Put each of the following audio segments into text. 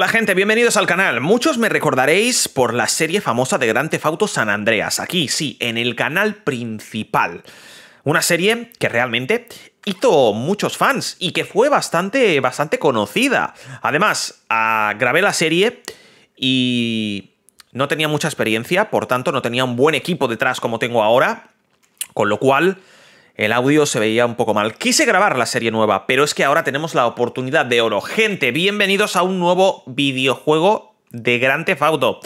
Hola gente, bienvenidos al canal. Muchos me recordaréis por la serie famosa de Gran Tefauto San Andreas, aquí sí, en el canal principal. Una serie que realmente hizo muchos fans y que fue bastante, bastante conocida. Además, ah, grabé la serie y no tenía mucha experiencia, por tanto no tenía un buen equipo detrás como tengo ahora, con lo cual el audio se veía un poco mal. Quise grabar la serie nueva, pero es que ahora tenemos la oportunidad de oro. Gente, bienvenidos a un nuevo videojuego de Gran Auto.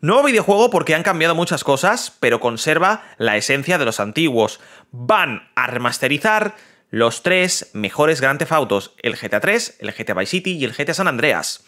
Nuevo videojuego porque han cambiado muchas cosas, pero conserva la esencia de los antiguos. Van a remasterizar los tres mejores Grand Theft Autos, el GTA 3, el GTA Vice City y el GTA San Andreas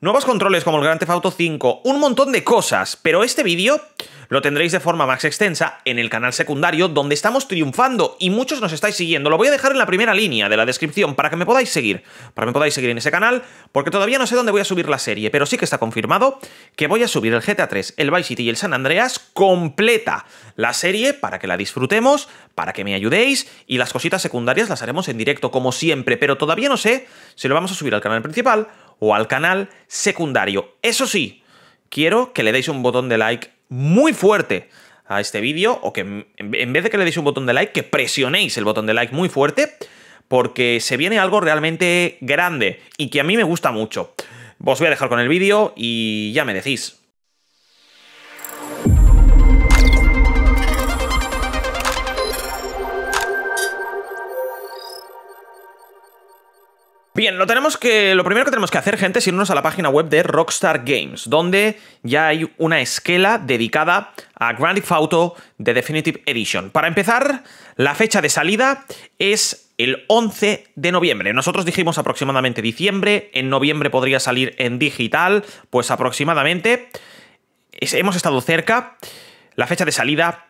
nuevos controles como el Grand Theft Auto 5, un montón de cosas, pero este vídeo lo tendréis de forma más extensa en el canal secundario donde estamos triunfando y muchos nos estáis siguiendo. Lo voy a dejar en la primera línea de la descripción para que me podáis seguir, para que me podáis seguir en ese canal, porque todavía no sé dónde voy a subir la serie, pero sí que está confirmado que voy a subir el GTA 3, el Vice City y el San Andreas completa la serie para que la disfrutemos, para que me ayudéis y las cositas secundarias las haremos en directo como siempre, pero todavía no sé si lo vamos a subir al canal principal o al canal secundario. Eso sí, quiero que le deis un botón de like muy fuerte a este vídeo o que en vez de que le deis un botón de like, que presionéis el botón de like muy fuerte porque se viene algo realmente grande y que a mí me gusta mucho. Os voy a dejar con el vídeo y ya me decís. Bien, lo, tenemos que, lo primero que tenemos que hacer, gente, es irnos a la página web de Rockstar Games, donde ya hay una esquela dedicada a Grand Theft Auto The Definitive Edition. Para empezar, la fecha de salida es el 11 de noviembre. Nosotros dijimos aproximadamente diciembre, en noviembre podría salir en digital, pues aproximadamente hemos estado cerca. La fecha de salida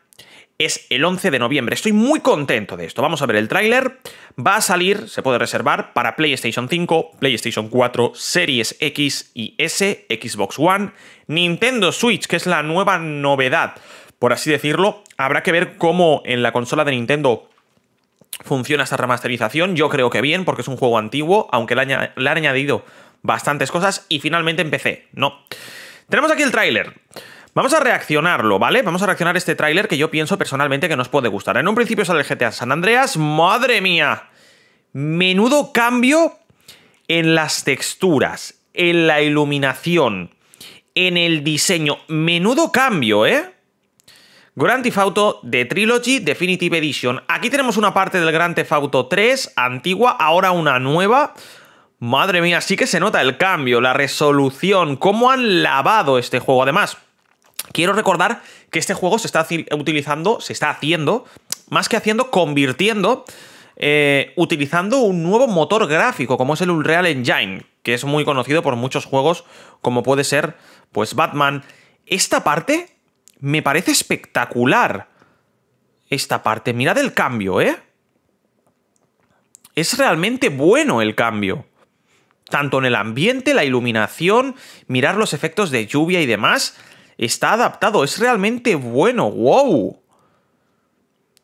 es el 11 de noviembre. Estoy muy contento de esto. Vamos a ver el tráiler. Va a salir, se puede reservar, para PlayStation 5, PlayStation 4, Series X y S, Xbox One, Nintendo Switch, que es la nueva novedad, por así decirlo. Habrá que ver cómo en la consola de Nintendo funciona esta remasterización. Yo creo que bien, porque es un juego antiguo, aunque le, han añadido bastantes cosas. Y finalmente empecé, ¿no? Tenemos aquí el tráiler. Vamos a reaccionarlo, ¿vale? Vamos a reaccionar este tráiler que yo pienso personalmente que nos puede gustar. En un principio sale el GTA San Andreas. ¡Madre mía! Menudo cambio en las texturas, en la iluminación, en el diseño. Menudo cambio, ¿eh? Grand Theft Auto de Trilogy Definitive Edition. Aquí tenemos una parte del Grand Theft Auto 3 antigua, ahora una nueva. Madre mía, sí que se nota el cambio, la resolución, cómo han lavado este juego. Además, Quiero recordar que este juego se está utilizando, se está haciendo, más que haciendo, convirtiendo, eh, utilizando un nuevo motor gráfico, como es el Unreal Engine, que es muy conocido por muchos juegos, como puede ser, pues, Batman. Esta parte me parece espectacular. Esta parte, mirad el cambio, ¿eh? Es realmente bueno el cambio tanto en el ambiente, la iluminación, mirar los efectos de lluvia y demás, está adaptado, es realmente bueno, wow.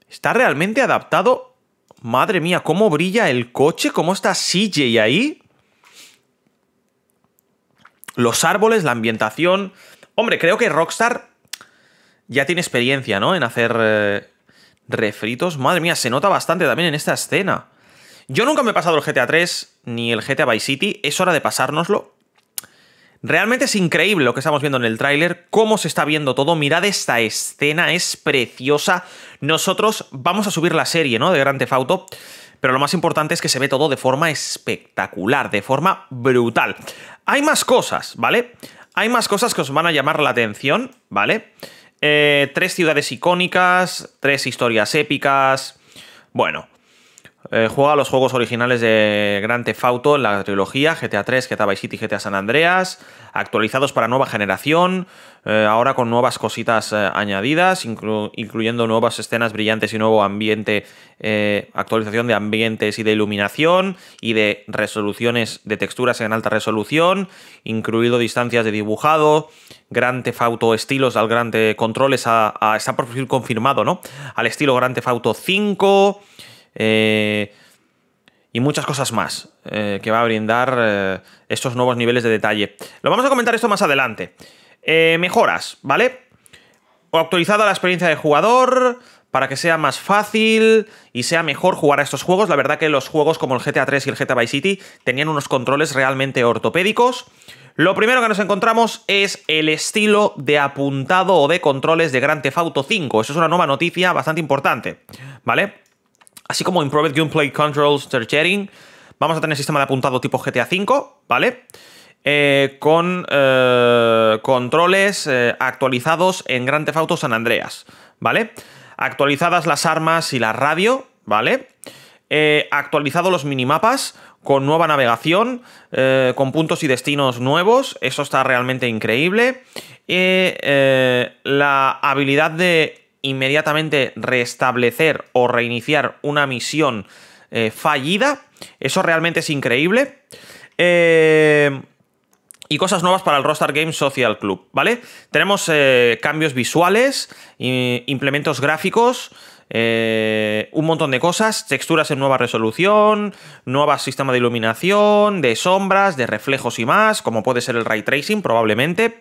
Está realmente adaptado. Madre mía, cómo brilla el coche, cómo está CJ ahí. Los árboles, la ambientación. Hombre, creo que Rockstar ya tiene experiencia, ¿no? En hacer eh, refritos. Madre mía, se nota bastante también en esta escena. Yo nunca me he pasado el GTA 3 ni el GTA Vice City. Es hora de pasárnoslo. Realmente es increíble lo que estamos viendo en el tráiler, cómo se está viendo todo. Mirad esta escena, es preciosa. Nosotros vamos a subir la serie, ¿no? De Gran Auto, pero lo más importante es que se ve todo de forma espectacular, de forma brutal. Hay más cosas, ¿vale? Hay más cosas que os van a llamar la atención, ¿vale? Eh, tres ciudades icónicas, tres historias épicas. Bueno, Juega eh, juega los juegos originales de Grand Theft Auto en la trilogía, GTA 3, GTA Vice City, GTA San Andreas, actualizados para nueva generación, eh, ahora con nuevas cositas eh, añadidas, incluyendo nuevas escenas brillantes y nuevo ambiente, actualización de ambientes y de iluminación y de resoluciones de texturas en alta resolución, incluido distancias de dibujado, Grand Theft Auto estilos al Grand Controles, a, está por confirmado, ¿no? Al estilo Grand Theft Auto 5. Eh, y muchas cosas más eh, que va a brindar eh, estos nuevos niveles de detalle. Lo vamos a comentar esto más adelante. mejoras, ¿vale? Actualizada la experiencia del jugador para que sea más fácil y sea mejor jugar a estos juegos. La verdad que los juegos como el GTA 3 y el GTA Vice City tenían unos controles realmente ortopédicos. Lo primero que nos encontramos es el estilo de apuntado o de controles de Grand Theft Auto 5. Eso es una nueva noticia bastante importante, ¿vale? así como Improved gameplay Controls searching, Vamos a tener sistema de apuntado tipo GTA V, ¿vale? Eh, con eh, controles eh, actualizados en Grand Theft Auto San Andreas, ¿vale? Actualizadas las armas y la radio, ¿vale? actualizado los minimapas con nueva navegación, con puntos y destinos nuevos, eso está realmente increíble. la habilidad de inmediatamente restablecer o reiniciar una misión eh, fallida. Eso realmente es increíble. Eh, y cosas nuevas para el Roster Games Social Club, ¿vale? Tenemos eh, cambios visuales, implementos gráficos, un montón de cosas, texturas en nueva resolución, nuevo sistema de iluminación, de sombras, de reflejos y más, como puede ser el ray tracing probablemente.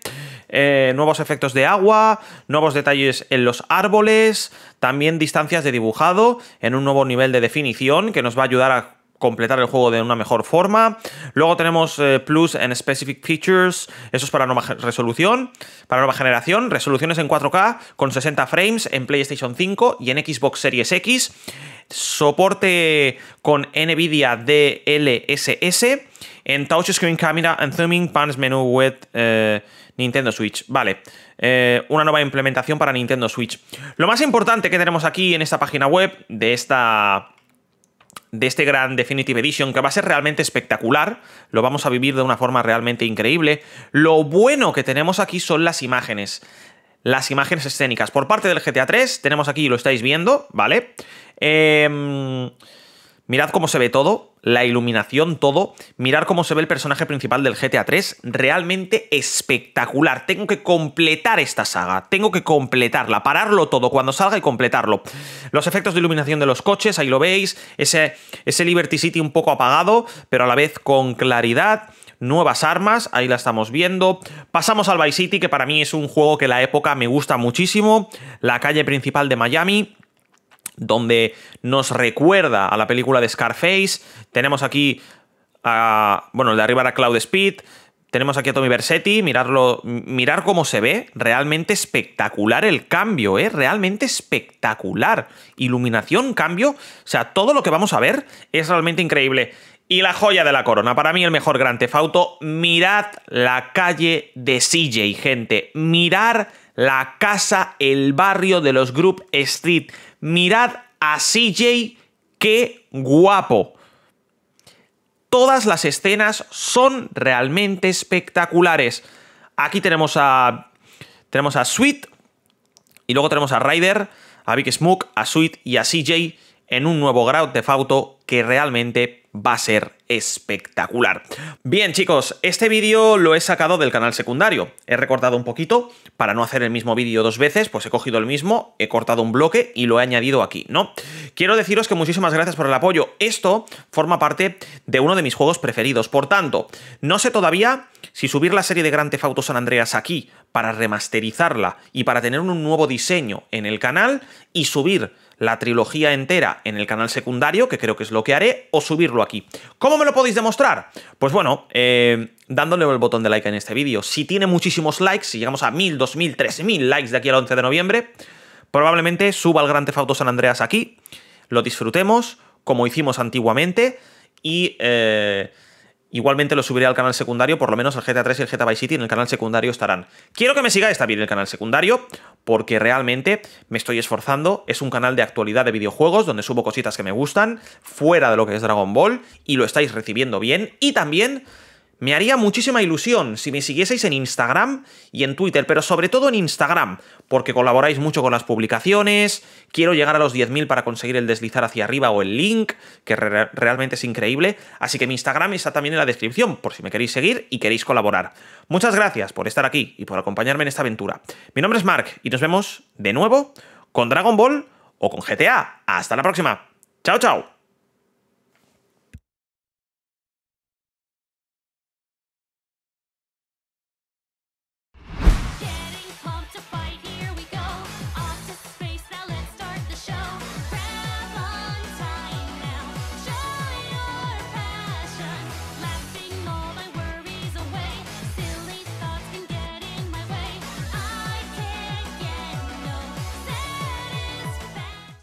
Eh, nuevos efectos de agua, nuevos detalles en los árboles, también distancias de dibujado en un nuevo nivel de definición que nos va a ayudar a completar el juego de una mejor forma. Luego tenemos eh, Plus en Specific Features, eso es para nueva resolución, para nueva generación, resoluciones en 4K con 60 frames en PlayStation 5 y en Xbox Series X, soporte con NVIDIA DLSS en Screen camera and zooming, pans menu web, eh, Nintendo Switch. Vale, eh, una nueva implementación para Nintendo Switch. Lo más importante que tenemos aquí en esta página web de esta de este gran Definitive Edition, que va a ser realmente espectacular, lo vamos a vivir de una forma realmente increíble. Lo bueno que tenemos aquí son las imágenes, las imágenes escénicas. Por parte del GTA 3, tenemos aquí, lo estáis viendo, ¿vale? Em, mirad cómo se ve todo, la iluminación, todo. Mirar cómo se ve el personaje principal del GTA 3, realmente espectacular. Tengo que completar esta saga, tengo que completarla, pararlo todo cuando salga y completarlo. Los efectos de iluminación de los coches, ahí lo veis, ese, Liberty City un poco apagado, pero a la vez con claridad. Nuevas armas, ahí la estamos viendo. Pasamos al Vice City, que para mí es un juego que la época me gusta muchísimo. La calle principal de Miami, donde nos recuerda a la película de Scarface. Tenemos aquí a, bueno, el de arriba era Cloud Speed. Tenemos aquí a Tommy Versetti, mirarlo, mirar cómo se ve, realmente espectacular el cambio, ¿eh? realmente espectacular. Iluminación, cambio, o sea, todo lo que vamos a ver es realmente increíble. Y la joya de la corona, para mí el mejor Gran Tefauto, mirad la calle de CJ, gente. Mirad la casa, el barrio de los Group Street. Mirad a CJ, qué guapo. Todas las escenas son realmente espectaculares. Aquí tenemos a. Tenemos a Sweet. Y luego tenemos a Ryder, a Big Smoke, a Sweet y a CJ en un nuevo Grand Theft Auto que realmente va a ser espectacular. Bien chicos, este vídeo lo he sacado del canal secundario, he recortado un poquito, para no hacer el mismo vídeo dos veces, pues he cogido el mismo, he cortado un bloque y lo he añadido aquí, ¿no? Quiero deciros que muchísimas gracias por el apoyo, esto forma parte de uno de mis juegos preferidos, por tanto, no sé todavía si subir la serie de Grand Theft Auto San Andreas aquí para remasterizarla y para tener un nuevo diseño en el canal y subir la trilogía entera en el canal secundario, que creo que es lo que haré, o subirlo aquí. ¿Cómo me lo podéis demostrar? Pues bueno, eh, dándole el botón de like en este vídeo. Si tiene muchísimos likes, si llegamos a 1000, 2000, 3000 likes de aquí al 11 de noviembre, probablemente suba el Gran Theft San Andreas aquí, lo disfrutemos, como hicimos antiguamente, y... Eh, Igualmente lo subiré al canal secundario, por lo menos el GTA 3 y el GTA Vice City en el canal secundario estarán. Quiero que me sigáis bien el canal secundario, porque realmente me estoy esforzando. Es un canal de actualidad de videojuegos, donde subo cositas que me gustan, fuera de lo que es Dragon Ball, y lo estáis recibiendo bien. Y también me haría muchísima ilusión si me siguieseis en Instagram y en Twitter, pero sobre todo en Instagram, porque colaboráis mucho con las publicaciones, quiero llegar a los 10.000 para conseguir el deslizar hacia arriba o el link, que realmente es increíble, así que mi Instagram está también en la descripción por si me queréis seguir y queréis colaborar. Muchas gracias por estar aquí y por acompañarme en esta aventura. Mi nombre es Mark y nos vemos de nuevo con Dragon Ball o con GTA. Hasta la próxima. Chao, chao.